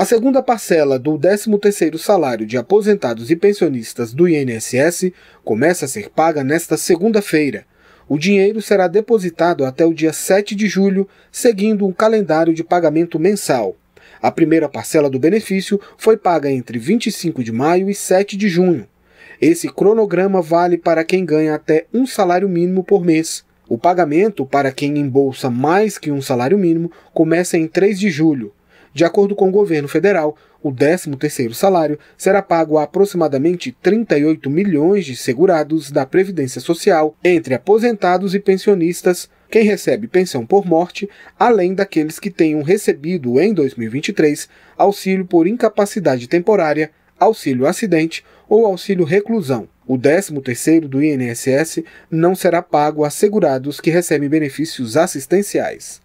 A segunda parcela do 13º salário de aposentados e pensionistas do INSS começa a ser paga nesta segunda-feira. O dinheiro será depositado até o dia 7 de julho, seguindo um calendário de pagamento mensal. A primeira parcela do benefício foi paga entre 25 de maio e 7 de junho. Esse cronograma vale para quem ganha até um salário mínimo por mês. O pagamento para quem embolsa mais que um salário mínimo começa em 3 de julho. De acordo com o governo federal, o 13º salário será pago a aproximadamente 38 milhões de segurados da Previdência Social, entre aposentados e pensionistas, quem recebe pensão por morte, além daqueles que tenham recebido em 2023 auxílio por incapacidade temporária, auxílio acidente ou auxílio reclusão. O 13º do INSS não será pago a segurados que recebem benefícios assistenciais.